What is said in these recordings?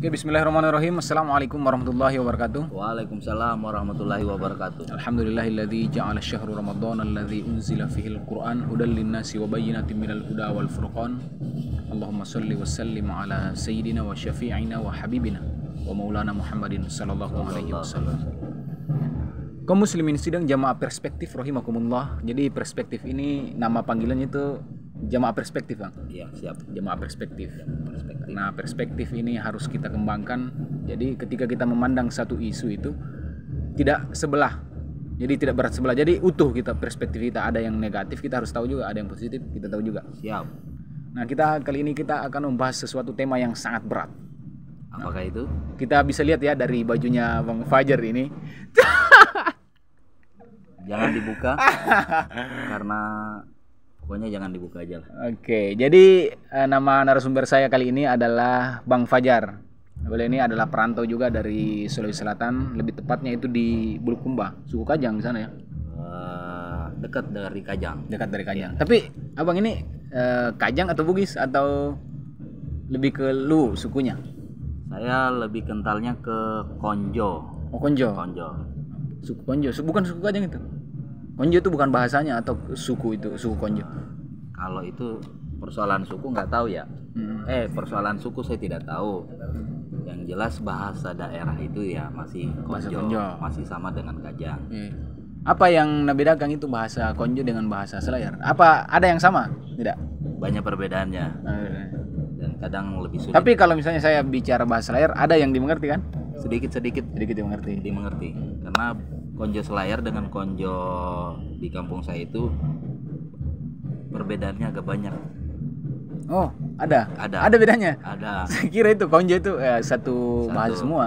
Oke, bismillahirrahmanirrahim. Assalamualaikum warahmatullahi wabarakatuh. Waalaikumsalam warahmatullahi wabarakatuh. Alhamdulillahilladzi ja'ala syahrul ramadhan alladzi unzila fihil Qur'an hudal linnasi wa bayyinatin minal huda wal furqan. Allahumma shalli wa sallim ala sayyidina wa syafi'ina wa habibina wa maulana Muhammadin sallallahu alaihi wasallam. Kaum muslimin sidang jamaah perspektif rahimakumullah. Jadi perspektif ini nama panggilannya itu jamaah perspektif, Bang. Iya, siap. Jamaah perspektif. Jamaah perspektif. Nah, perspektif ini harus kita kembangkan. Jadi ketika kita memandang satu isu itu tidak sebelah. Jadi tidak berat sebelah. Jadi utuh kita perspektif kita ada yang negatif kita harus tahu juga, ada yang positif kita tahu juga. Siap. Nah, kita kali ini kita akan membahas sesuatu tema yang sangat berat. Apakah itu? Kita bisa lihat ya dari bajunya Bang Fajar ini. Jangan dibuka karena Pokoknya jangan dibuka aja lah. Oke, jadi eh, nama narasumber saya kali ini adalah Bang Fajar. Beliau ini adalah perantau juga dari Sulawesi Selatan, lebih tepatnya itu di Bulukumba, suku Kajang di sana ya. Uh, dekat dari Kajang. Dekat dari Kajang. Tapi abang ini uh, Kajang atau Bugis atau lebih ke lu sukunya? Saya lebih kentalnya ke Konjo. Oh Konjo. Konjo. Suku Konjo, bukan suku Kajang itu? Konjo itu bukan bahasanya atau suku itu, suku Konjo. Kalau itu persoalan suku nggak tahu ya. Hmm. Eh, persoalan suku saya tidak tahu. Yang jelas bahasa daerah itu ya masih Konjo, konjo. masih sama dengan Kajang. Hmm. Iya. Apa yang Nabi Dagang itu bahasa Konjo dengan bahasa Selayar? Apa ada yang sama? Tidak. Banyak perbedaannya. Ah, iya. Dan kadang lebih sulit. Tapi kalau misalnya saya bicara bahasa Selayar, ada yang dimengerti kan? Sedikit-sedikit. Sedikit dimengerti. Dimengerti. Karena konjo selayar dengan konjo di kampung saya itu perbedaannya agak banyak. Oh, ada. Ada. Ada bedanya. Ada. Saya kira itu konjo itu ya, satu, satu bahasa semua.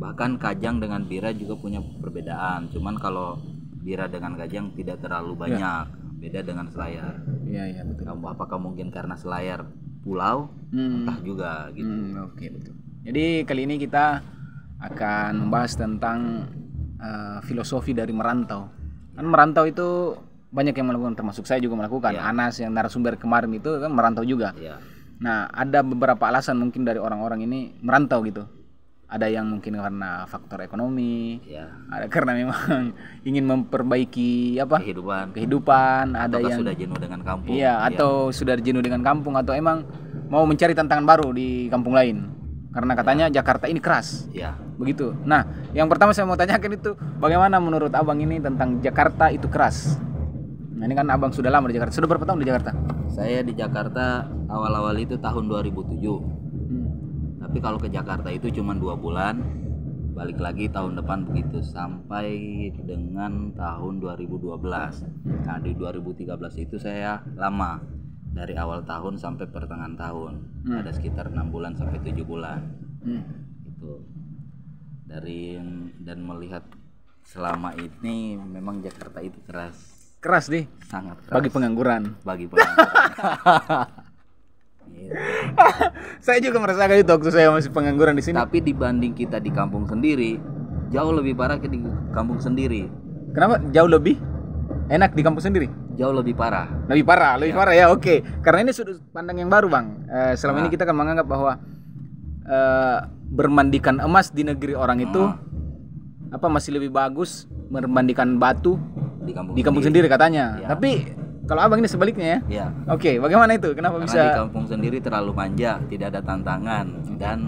Bahkan kajang dengan bira juga punya perbedaan. Cuman kalau bira dengan kajang tidak terlalu ya. banyak. Ya. Beda dengan selayar. Iya, iya betul. Apakah mungkin karena selayar pulau? Hmm. Entah juga gitu. Hmm, Oke, okay, betul. Jadi kali ini kita akan membahas tentang uh, filosofi dari merantau kan merantau itu banyak yang melakukan termasuk saya juga melakukan yeah. Anas yang narasumber kemarin itu kan merantau juga yeah. nah ada beberapa alasan mungkin dari orang-orang ini merantau gitu ada yang mungkin karena faktor ekonomi ya. ada karena memang ingin memperbaiki apa kehidupan kehidupan atau ada yang sudah jenuh dengan kampung iya, iya atau sudah jenuh dengan kampung atau emang mau mencari tantangan baru di kampung lain karena katanya yeah. Jakarta ini keras Yeah begitu. Nah, yang pertama saya mau tanyakan itu bagaimana menurut abang ini tentang Jakarta itu keras? Nah, ini kan abang sudah lama di Jakarta. Sudah berapa tahun di Jakarta? Saya di Jakarta awal-awal itu tahun 2007. Hmm. Tapi kalau ke Jakarta itu cuma dua bulan, balik lagi tahun depan begitu sampai dengan tahun 2012. Nah, di 2013 itu saya lama dari awal tahun sampai pertengahan tahun hmm. ada sekitar enam bulan sampai tujuh bulan hmm. itu dari dan melihat selama ini memang Jakarta itu keras keras deh sangat keras. bagi pengangguran bagi pengangguran saya juga merasa merasakan itu waktu saya masih pengangguran di sini tapi dibanding kita di kampung sendiri jauh lebih parah ke di kampung sendiri kenapa jauh lebih enak di kampung sendiri jauh lebih parah lebih parah lebih ya. parah ya oke okay. karena ini sudut pandang yang baru bang eh, selama nah. ini kita kan menganggap bahwa eh, bermandikan emas di negeri orang itu hmm. apa masih lebih bagus bermandikan batu di kampung, di kampung sendiri. sendiri katanya. Ya. Tapi kalau abang ini sebaliknya ya. ya. Oke, okay, bagaimana itu? Kenapa Karena bisa? di kampung sendiri terlalu manja, tidak ada tantangan dan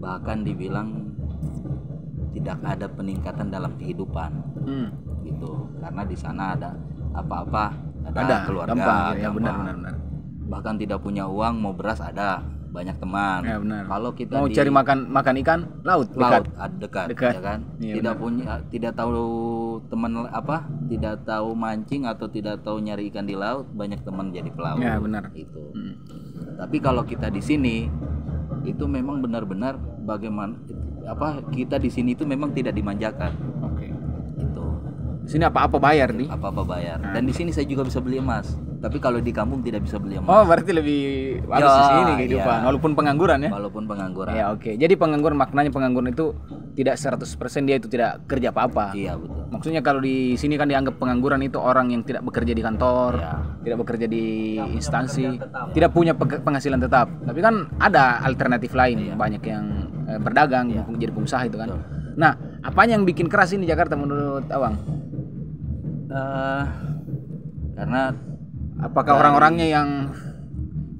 bahkan dibilang tidak ada peningkatan dalam kehidupan. Hmm. Gitu. Karena di sana ada apa-apa, ada, ada keluarga, gampang, ya, gampang. Ya, benar, benar, benar. Bahkan tidak punya uang mau beras ada banyak teman. Ya, benar. Kalau kita mau di, cari makan makan ikan laut, laut dekat, ah, dekat, ya kan? Ya, tidak benar. punya tidak tahu teman apa, tidak tahu mancing atau tidak tahu nyari ikan di laut, banyak teman jadi pelaut. Ya benar. Itu. Hmm. Tapi kalau kita di sini itu memang benar-benar bagaimana apa kita di sini itu memang tidak dimanjakan. Oke. Okay. Itu. Di sini apa-apa bayar nih. Apa-apa bayar. Dan di ah. sini saya juga bisa beli emas tapi kalau di kampung tidak bisa beli emas. Oh, berarti lebih harus ya, di sini kehidupan, gitu, ya. walaupun pengangguran ya. Walaupun pengangguran. Ya, oke. Okay. Jadi pengangguran maknanya pengangguran itu tidak 100% dia itu tidak kerja apa-apa. Iya, betul. Maksudnya kalau di sini kan dianggap pengangguran itu orang yang tidak bekerja di kantor, ya. tidak bekerja di tidak instansi, punya tidak punya penghasilan tetap. Tapi kan ada alternatif lain, ya. banyak yang eh, berdagang, ya. jadi pengusaha itu kan. Betul. Nah, apa yang bikin keras ini Jakarta menurut Awang? Uh, karena apakah orang-orangnya yang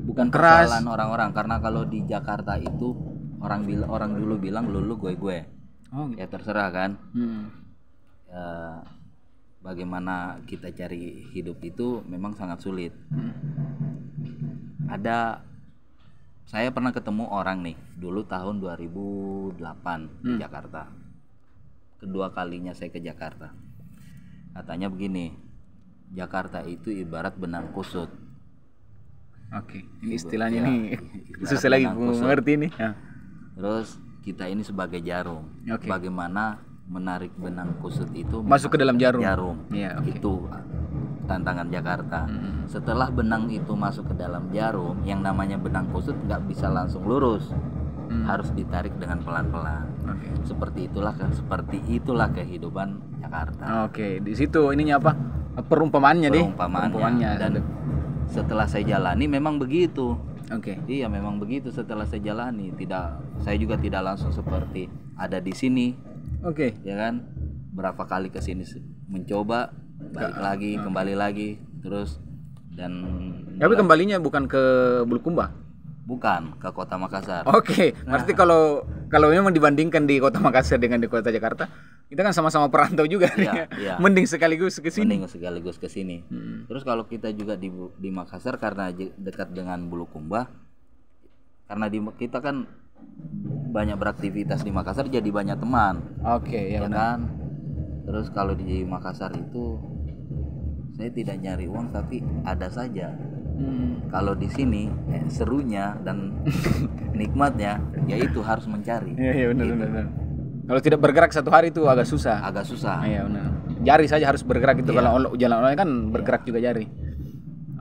bukan keras orang-orang karena kalau di Jakarta itu orang bila orang dulu bilang lulu gue gue oh, ya terserah kan hmm. e, bagaimana kita cari hidup itu memang sangat sulit hmm. ada saya pernah ketemu orang nih dulu tahun 2008 hmm. di Jakarta kedua kalinya saya ke Jakarta katanya begini Jakarta itu ibarat benang kusut. Oke, ini istilahnya ya, nih susah lagi mengerti nih. Ya. Terus kita ini sebagai jarum. Okay. Bagaimana menarik benang kusut itu masuk ke dalam jarum? Jarum. Ya, okay. Itu tantangan Jakarta. Hmm. Setelah benang itu masuk ke dalam jarum, yang namanya benang kusut nggak bisa langsung lurus. Hmm. Harus ditarik dengan pelan-pelan. Okay. Seperti itulah seperti itulah kehidupan Jakarta. Oke, okay. di situ ininya apa? perumpamannya, deh perumpamannya, perumpamannya. dan setelah saya jalani memang begitu Oke. Okay. Iya memang begitu setelah saya jalani. Tidak, saya juga tidak langsung seperti ada di sini. Oke. Okay. Ya kan, berapa kali ke sini mencoba, balik Gak, lagi, okay. kembali lagi, terus dan. Tapi mulai. kembalinya bukan ke Bulukumba? Bukan ke Kota Makassar. Oke. Okay. Nah. kalau kalau memang dibandingkan di Kota Makassar dengan di Kota Jakarta, kita kan sama-sama perantau juga ya, nih. Ya. Mending sekaligus ke sini. Mending sekaligus ke sini. Hmm. Terus kalau kita juga di di Makassar karena dekat dengan Bulukumba karena di kita kan banyak beraktivitas di Makassar jadi banyak teman. Oke, okay, iya ya, benar. kan. Terus kalau di Makassar itu saya tidak nyari uang tapi ada saja. Hmm. Kalau di sini eh, serunya dan nikmatnya yaitu harus mencari. Iya, iya benar gitu. benar. benar kalau tidak bergerak satu hari itu agak susah. Agak susah. Iya benar. Jari saja harus bergerak itu yeah. kalau jalan online kan iya. bergerak yeah. juga jari. Oke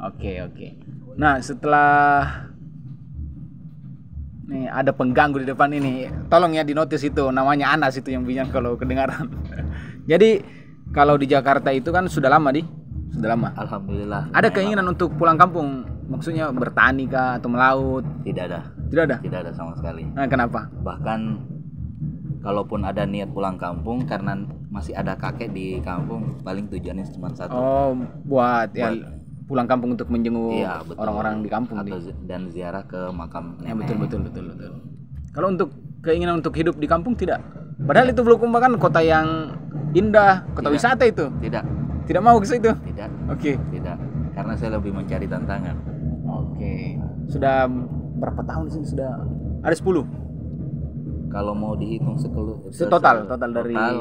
okay, oke. Okay. Nah setelah Nih ada pengganggu di depan ini. Tolong ya di notice itu namanya Anas itu yang bilang kalau kedengaran. Jadi kalau di Jakarta itu kan sudah lama di sudah lama. Alhamdulillah. Ada keinginan lama. untuk pulang kampung, maksudnya bertani kah atau melaut? Tidak ada. Tidak ada. Tidak ada sama sekali. Nah, kenapa? Bahkan kalaupun ada niat pulang kampung karena masih ada kakek di kampung paling tujuannya cuma satu oh buat, ya pulang kampung untuk menjenguk iya, orang-orang di kampung Atau, dan ziarah ke makam ya, nenek ya, betul betul betul betul kalau untuk keinginan untuk hidup di kampung tidak padahal tidak. itu belum kan kota yang indah kota tidak. wisata itu tidak tidak mau ke situ tidak oke okay. tidak karena saya lebih mencari tantangan oke okay. sudah berapa tahun di sini sudah ada sepuluh kalau mau dihitung sekelu se total se total dari total,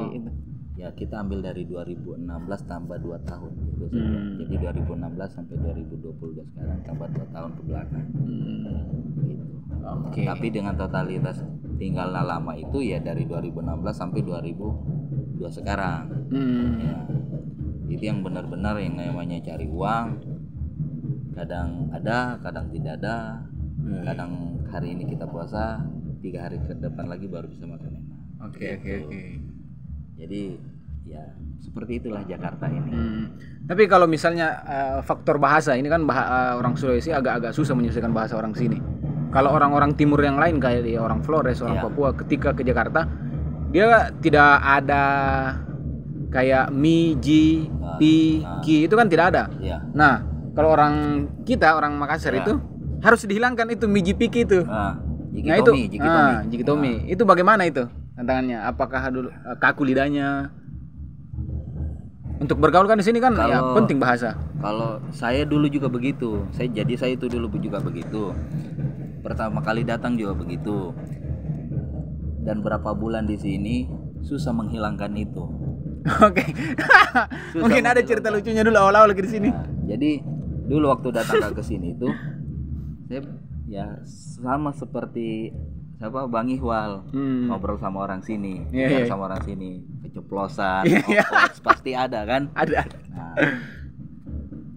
ya kita ambil dari 2016 tambah 2 tahun gitu hmm. jadi 2016 sampai 2022 sekarang tambah 2 tahun ke belakang hmm. Gitu. okay. tapi dengan totalitas tinggal lama itu ya dari 2016 sampai 2002 sekarang hmm. ya. itu yang benar-benar yang namanya cari uang kadang ada kadang tidak ada hmm. kadang hari ini kita puasa tiga hari ke depan lagi baru bisa makan enak oke gitu. oke oke jadi ya seperti itulah Jakarta ini. Hmm. Tapi kalau misalnya uh, faktor bahasa ini kan bah uh, orang Sulawesi agak-agak susah menyesuaikan bahasa orang sini. Kalau orang-orang timur yang lain kayak di orang Flores, orang yeah. Papua ketika ke Jakarta dia tidak ada kayak mi, ji, nah, pi, nah. ki itu kan tidak ada. Yeah. Nah, kalau orang kita orang Makassar yeah. itu harus dihilangkan itu mi, ji, pi, ki itu. Nah Jigitomi, nah itu jigitomi. Ah, jigitomi. Ah. itu bagaimana itu tantangannya apakah dulu eh, kaku lidahnya untuk bergaul kan di sini kan ya, kalau, ya penting bahasa kalau saya dulu juga begitu saya jadi saya itu dulu juga begitu pertama kali datang juga begitu dan berapa bulan di sini susah menghilangkan itu oke mungkin ada cerita lucunya dulu awal-awal lagi di sini nah, jadi dulu waktu datang ke sini itu saya ya sama seperti siapa Bang Ihwal hmm. ngobrol sama orang sini, yeah, yeah. sama orang sini, keceplosan, yeah. Iya. pasti ada kan? Ada. Nah,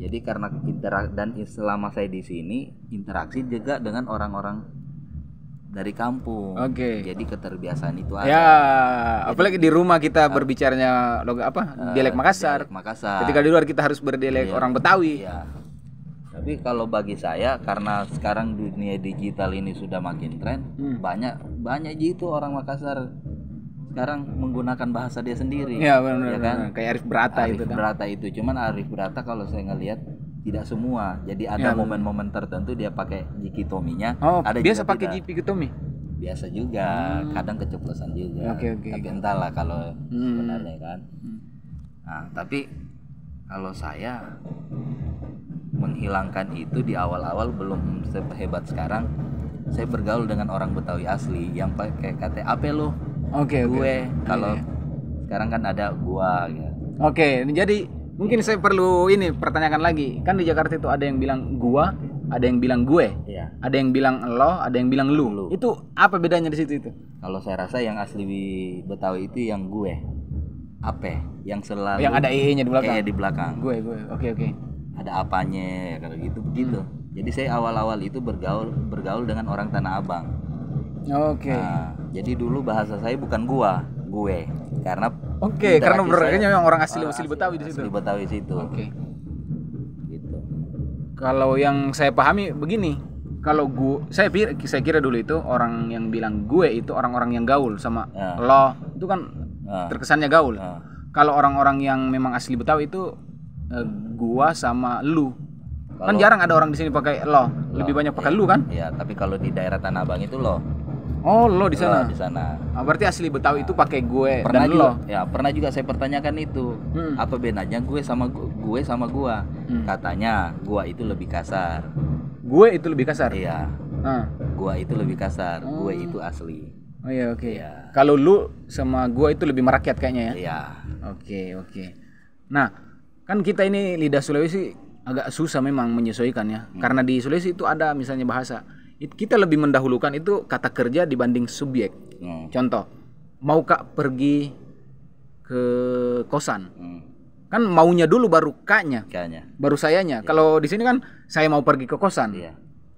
jadi karena interak dan selama saya di sini interaksi juga dengan orang-orang dari kampung. Oke. Okay. Jadi keterbiasaan itu ada. Ya, jadi, apalagi di rumah kita uh, berbicaranya logo apa? Uh, dialek eh, Makassar. Dialek Makassar. Ketika di luar kita harus berdialek yeah. orang Betawi. yeah. Tapi kalau bagi saya karena sekarang dunia digital ini sudah makin tren, hmm. banyak banyak gitu orang Makassar sekarang menggunakan bahasa dia sendiri. Iya benar. Ya kan? Kayak Arif Berata Arif itu. Kan. Berata itu, cuman Arif Berata kalau saya ngelihat tidak semua. Jadi ada iya, momen-momen ya, tertentu dia pakai jikitominya. Oh, ada biasa pakai jikitomi? Biasa juga, hmm. kadang keceplosan juga. Okay, okay. Tapi entahlah kalau hmm. sebenarnya kan. Hmm. Nah, tapi kalau saya menghilangkan itu di awal-awal belum sehebat sekarang saya bergaul dengan orang Betawi asli yang pakai kata apa lo oke okay, gue iya, iya. kalau yeah. sekarang kan ada gua ya. oke okay, jadi mungkin saya perlu ini pertanyakan lagi kan di Jakarta itu ada yang bilang gua ada yang bilang gue, yeah. ada yang bilang lo, ada yang bilang lu. lu. Itu apa bedanya di situ itu? Kalau saya rasa yang asli Betawi itu yang gue, apa? Yang selalu. Yang ada ee-nya di belakang. Kayak di belakang. Gue, gue. Oke, okay, oke. Okay ada apanya ya kalau gitu hmm. begitu jadi saya awal-awal itu bergaul bergaul dengan orang tanah abang oke okay. nah, jadi dulu bahasa saya bukan gua gue karena oke okay, karena berarti yang orang asli asli Betawi di situ asli Betawi situ oke okay. gitu kalau yang saya pahami begini kalau gua saya pikir saya kira dulu itu orang yang bilang gue itu orang-orang yang gaul sama ya. lo itu kan ya. terkesannya gaul ya. kalau orang-orang yang memang asli Betawi itu uh, gua sama lu kan jarang ada orang di sini pakai lo, lebih banyak pakai iya, lu kan iya tapi kalau di daerah tanah abang itu lo oh lo di sana di sana nah, berarti asli betawi nah, itu pakai gue pernah dan juga, lo ya pernah juga saya pertanyakan itu hmm. apa bedanya gue sama gue sama gua hmm. katanya gua itu lebih kasar gue itu lebih kasar iya ah. gua itu lebih kasar hmm. gue oh. itu asli Oh iya oke. Okay. Ya. Kalau lu sama gua itu lebih merakyat kayaknya ya. Iya. Oke okay, oke. Okay. Nah kan kita ini lidah Sulawesi agak susah memang menyesuaikannya hmm. karena di Sulawesi itu ada misalnya bahasa kita lebih mendahulukan itu kata kerja dibanding subjek hmm. contoh mau kak pergi ke kosan hmm. kan maunya dulu baru kaknya Kanya. baru sayanya yeah. kalau di sini kan saya mau pergi ke kosan yeah.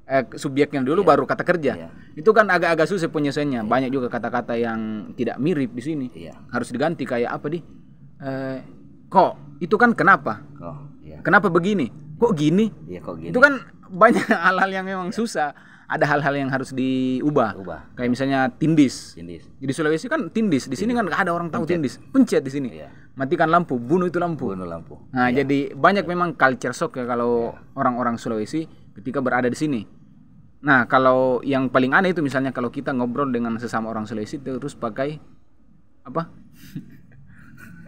eh, subjeknya dulu yeah. baru kata kerja yeah. itu kan agak-agak susah penyesuaiannya yeah. banyak juga kata-kata yang tidak mirip di sini yeah. harus diganti kayak apa di eh, kok itu kan kenapa oh, iya. kenapa begini kok gini iya, kok gini itu kan banyak hal-hal yang memang iya. susah ada hal-hal yang harus diubah. Ubah. Kayak misalnya tindis. Tindis. Jadi Sulawesi kan tindis. Di sini kan gak ada orang tahu Pencet. tindis. Pencet di sini. Iya. Matikan lampu, bunuh itu lampu. Bunuh lampu. Nah, iya. jadi banyak memang culture shock ya kalau iya. orang-orang Sulawesi ketika berada di sini. Nah, kalau yang paling aneh itu misalnya kalau kita ngobrol dengan sesama orang Sulawesi terus pakai apa?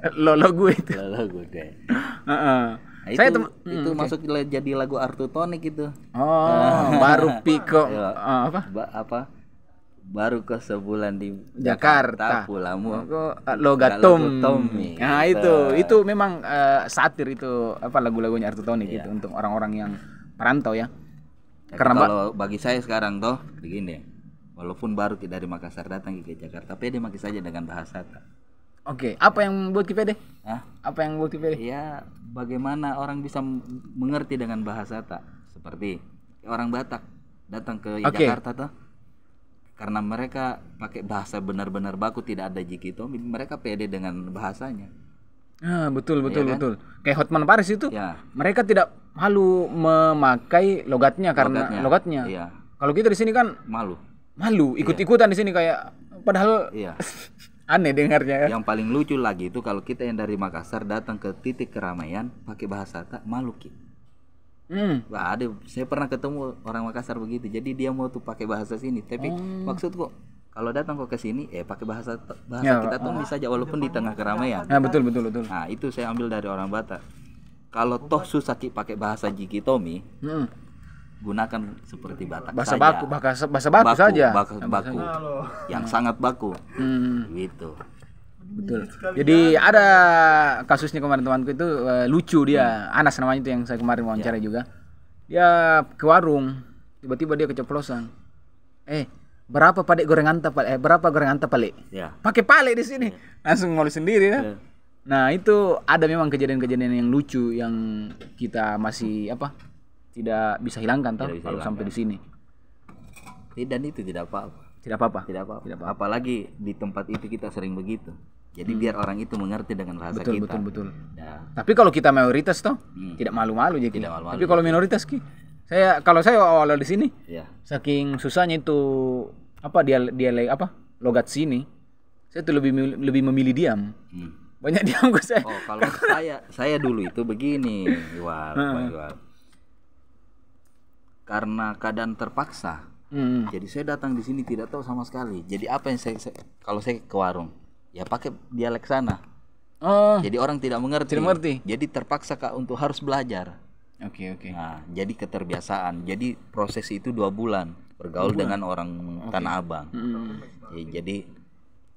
lolo gue itu lolo gue deh uh -uh. Nah, itu, saya tem- itu okay. Hmm, masuk jadi lagu Artutonik itu oh uh, baru piko uh, iya. ah, apa ba- apa baru ke sebulan di Jakarta, Jakarta pulamu eh, logatom iya. nah itu itu memang uh, satir itu apa lagu-lagunya Artutonik yeah. itu untuk orang-orang yang perantau ya Tapi karena kalau ba bagi saya sekarang toh begini walaupun baru dari Makassar datang ke Jakarta tapi dia masih saja dengan bahasa Oke, okay. apa yang buat kita deh? Hah? Apa yang buat kita deh? Ya, bagaimana orang bisa mengerti dengan bahasa tak seperti orang Batak datang ke okay. Jakarta tuh karena mereka pakai bahasa benar-benar baku tidak ada jikito. mereka pede dengan bahasanya ah, betul iya betul ya kan? betul kayak Hotman Paris itu ya. mereka tidak malu memakai logatnya karena logatnya, logatnya. Ya. kalau kita di sini kan malu malu iya. ikut-ikutan ya. di sini kayak padahal ya. aneh dengarnya ya. Yang paling lucu lagi itu kalau kita yang dari Makassar datang ke titik keramaian pakai bahasa tak maluki. Hmm. Wah, ada saya pernah ketemu orang Makassar begitu. Jadi dia mau tuh pakai bahasa sini, tapi hmm. maksudku kalau datang kok ke sini eh pakai bahasa bahasa ya, kita tuh oh. bisa aja walaupun di tengah keramaian. Ya, betul betul betul. Nah, itu saya ambil dari orang Batak. Kalau toh susah pakai bahasa Jikitomi, hmm gunakan seperti Batak bahasa saja. baku bahasa bahasa baku, baku saja baku, baku yang sangat baku hmm. gitu betul jadi ada kasusnya kemarin temanku itu uh, lucu dia hmm. Anas namanya itu yang saya kemarin wawancara ya. juga dia ke warung tiba-tiba dia keceplosan eh berapa pade gorengan tepal eh berapa gorengan anta ya. pakai pale di sini ya. langsung ngolu sendiri ya ya nah itu ada memang kejadian-kejadian yang lucu yang kita masih apa tidak bisa hilangkan toh kalau sampai di sini. Dan itu tidak apa-apa. Tidak apa-apa. Tidak apa-apa. Tidak apa Apalagi di tempat itu kita sering begitu. Jadi hmm. biar orang itu mengerti dengan bahasa betul, kita. Betul betul betul. Nah. Ya. Tapi kalau kita mayoritas toh hmm. tidak malu-malu jadi. Tidak malu-malu. Tapi kalau minoritas ki, saya kalau saya awal di sini, ya. saking susahnya itu apa dia dia apa logat sini, saya tuh lebih lebih memilih diam. Hmm. Banyak diam gue saya. Oh kalau saya saya dulu itu begini, Iwal, karena keadaan terpaksa. Hmm. Jadi saya datang di sini tidak tahu sama sekali. Jadi apa yang saya, saya kalau saya ke warung, ya pakai dialek sana. Oh. Jadi orang tidak mengerti. Tidak mengerti. Jadi terpaksa kak untuk harus belajar. Oke okay, oke. Okay. Nah, jadi keterbiasaan. Jadi proses itu dua bulan bergaul bulan. dengan orang okay. Tanah Abang. Hmm. Ya, jadi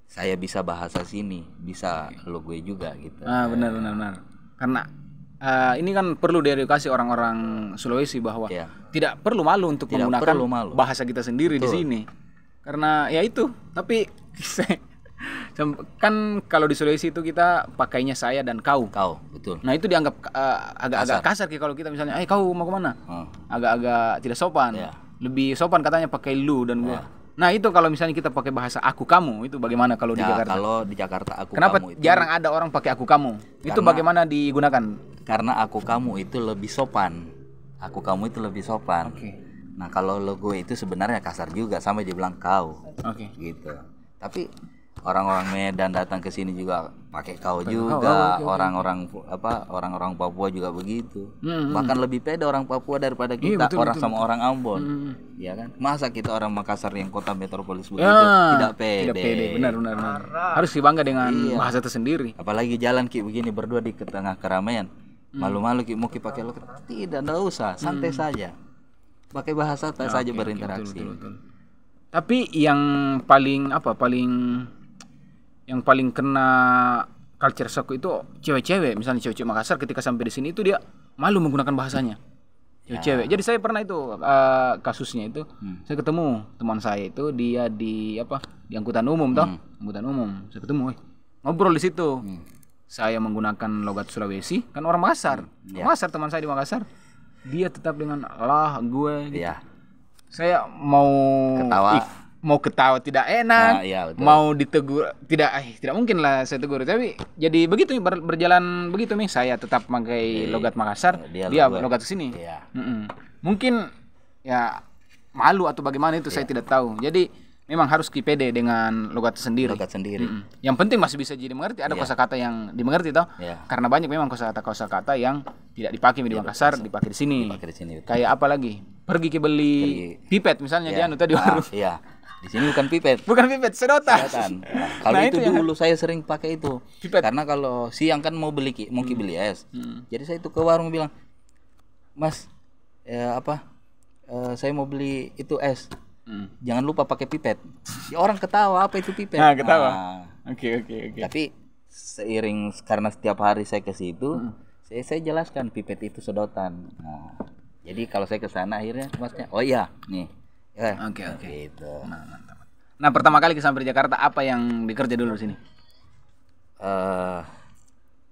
saya bisa bahasa sini, bisa okay. lo gue juga gitu. Ah benar benar benar. Karena uh, ini kan perlu diedukasi orang-orang Sulawesi bahwa yeah. tidak perlu malu untuk tidak menggunakan malu. bahasa kita sendiri Betul. di sini. Karena ya itu, tapi kan kalau di Sulawesi itu kita pakainya saya dan kau. Kau, betul. Nah itu dianggap eh, agak-agak uh, kasar, kasar kalau kita misalnya, eh kau mau kemana? Hmm. Agak-agak hmm. tidak sopan. Yeah. Lebih sopan katanya pakai lu dan gua. Yeah. Nah itu kalau misalnya kita pakai bahasa aku kamu itu bagaimana kalau ya, di Jakarta? Kalau di Jakarta aku Kenapa kamu itu jarang ada orang pakai aku kamu? Karena, itu bagaimana digunakan? Karena aku kamu itu lebih sopan. Aku kamu itu lebih sopan. Okay. Nah kalau lo gue itu sebenarnya kasar juga sama dia bilang kau. Oke. Okay. Gitu. Tapi orang-orang Medan datang ke sini juga pakai kau juga orang-orang apa orang-orang Papua juga begitu hmm, hmm, bahkan lebih pede orang Papua daripada iya, kita iya, betul, orang betul, sama betul. orang Ambon hmm. ya kan masa kita orang Makassar yang kota metropolis begitu ya, tidak pede tidak pede benar benar, benar. harus dibangga dengan iya. bahasa tersendiri apalagi jalan kayak begini berdua di tengah keramaian hmm. malu-malu mau kita pakai loket tidak tidak usah santai hmm. saja pakai bahasa ya, saja okay, berinteraksi betul, betul, betul. tapi yang paling apa paling yang paling kena culture shock itu cewek-cewek misalnya cewek-cewek Makassar ketika sampai di sini itu dia malu menggunakan bahasanya ya. cewek-cewek. Ya. Jadi saya pernah itu uh, kasusnya itu hmm. saya ketemu teman saya itu dia di apa di angkutan umum toh hmm. angkutan umum saya ketemu woy. ngobrol di situ. Hmm. Saya menggunakan logat Sulawesi kan orang Makassar. Hmm. Ya. Makassar teman saya di Makassar dia tetap dengan lah gue gitu. Ya. Saya mau ketawa mau ketawa tidak enak, nah, iya, mau ditegur tidak eh tidak mungkin lah saya tegur tapi jadi begitu ber, berjalan begitu nih saya tetap pakai iya, iya. logat Makassar iya, dia, dia logat, logat sini. Iya. Mungkin ya malu atau bagaimana itu iya. saya tidak tahu. Jadi memang harus kipede dengan logat sendiri. Logat sendiri. Mm -mm. Yang penting masih bisa jadi mengerti. Ada kosa kata yang dimengerti toh. iya. Karena banyak memang kosa kata kosa kata yang tidak dipakai di Makassar, dipakai di sini. Dipakai di sini. Kayak apa lagi? Pergi ke beli pipet misalnya iya. dia anu tadi warung. Ah, iya. Di sini bukan pipet. Bukan pipet, sedotan. sedotan. Nah, kalau nah, itu, itu ya. dulu yang... saya sering pakai itu. Pipet. Karena kalau siang kan mau beli mau hmm. beli es. Hmm. Jadi saya itu ke warung bilang, "Mas, ya apa? Uh, saya mau beli itu es." Hmm. Jangan lupa pakai pipet. Ya orang ketawa, apa itu pipet? Ah, nah, ketawa. Oke, oke, oke. Tapi seiring karena setiap hari saya ke situ, hmm. saya saya jelaskan pipet itu sedotan. Nah, jadi kalau saya ke sana akhirnya masnya, "Oh iya, nih Eh, oke oke. Okay. Gitu. Nah, nah, pertama kali ke sampai Jakarta apa yang dikerja dulu sini? Uh,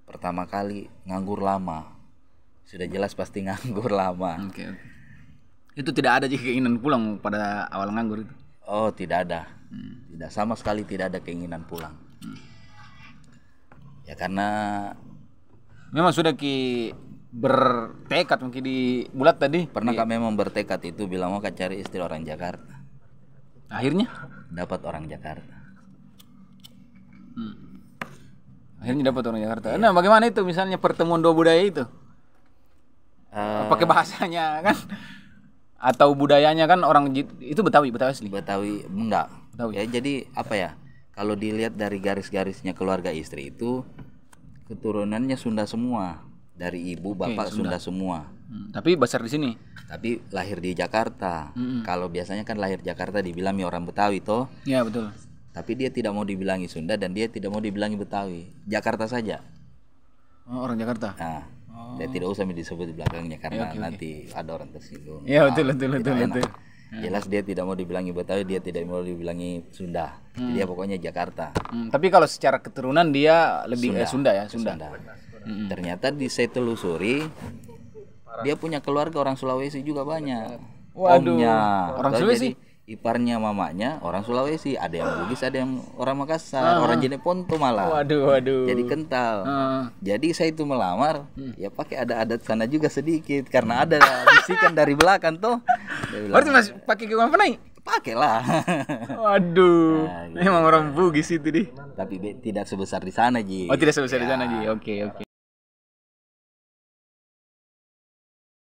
pertama kali nganggur lama. Sudah jelas pasti nganggur lama. Oke. Okay, okay. Itu tidak ada jika keinginan pulang pada awal nganggur itu? Oh tidak ada. Hmm. Tidak sama sekali tidak ada keinginan pulang. Hmm. Ya karena memang sudah ki bertekad mungkin di bulat tadi pernah di... Iya. kami memang bertekad itu bilang mau cari istri orang Jakarta akhirnya dapat orang Jakarta hmm. akhirnya dapat orang Jakarta iya. nah bagaimana itu misalnya pertemuan dua budaya itu uh, pakai bahasanya kan atau budayanya kan orang itu Betawi Betawi asli Betawi enggak Betawi. ya jadi apa ya kalau dilihat dari garis-garisnya keluarga istri itu keturunannya Sunda semua dari ibu bapak okay, Sunda. semua. Hmm, tapi besar di sini. Tapi lahir di Jakarta. Hmm. Kalau biasanya kan lahir Jakarta dibilang orang Betawi toh. Iya betul. Tapi dia tidak mau dibilangi Sunda dan dia tidak mau dibilangi Betawi. Jakarta saja. Oh, orang Jakarta. Nah, oh. dia tidak usah disebut di belakangnya karena ya, okay, nanti ada orang tersinggung. Iya betul betul betul betul. Hmm. Jelas dia tidak mau dibilangi Betawi, dia tidak mau dibilangi Sunda. Hmm. Dia pokoknya Jakarta. Hmm. Tapi kalau secara keturunan dia lebih Sunda, eh, Sunda ya, Sunda. Sunda. Hmm. Ternyata di saya telusuri dia punya keluarga orang Sulawesi juga banyak. Waduh, Omnya. orang Sulawesi. Jadi, iparnya mamanya orang Sulawesi ada yang Bugis ada yang orang Makassar uh, orang Jeneponto malah waduh waduh jadi kental uh. jadi saya itu melamar hmm. ya pakai ada adat sana juga sedikit karena ada bisikan dari belakang tuh. berarti mas pakai gimana penai pakailah waduh nah, gitu. memang orang Bugis itu deh tapi tidak sebesar di sana ji oh tidak sebesar ya. di sana iya. ji oke okay, oke okay.